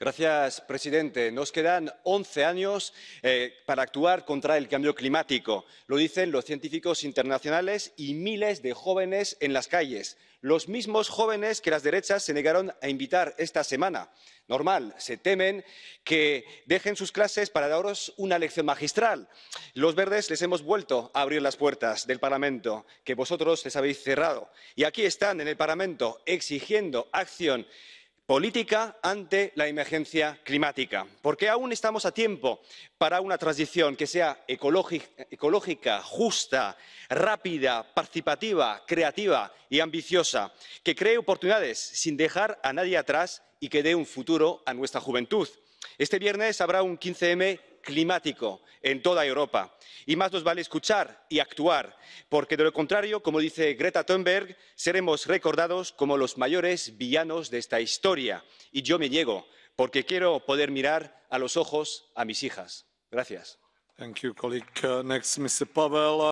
señor presidente nos quedan 11 años eh, para actuar contra el cambio climático lo dicen los científicos internacionales y miles de jóvenes en las calles los mismos jóvenes que las derechas se negaron a invitar esta semana. normal se temen que dejen sus clases para daros una lección magistral. los verdes les hemos vuelto a abrir las puertas del parlamento que vosotros les habéis cerrado y aquí están en el parlamento exigiendo acción política ante la emergencia climática porque aún estamos a tiempo para una transición que sea ecológica justa rápida participativa creativa y ambiciosa que cree oportunidades sin dejar a nadie atrás y que dé un futuro a nuestra juventud. este viernes habrá un 15 m climático en toda europa y más nos vale escuchar y actuar porque de lo contrario como dice greta thunberg seremos recordados como los mayores villanos de esta historia y yo me llego porque quiero poder mirar a los ojos a mis hijas. gracias. Uh,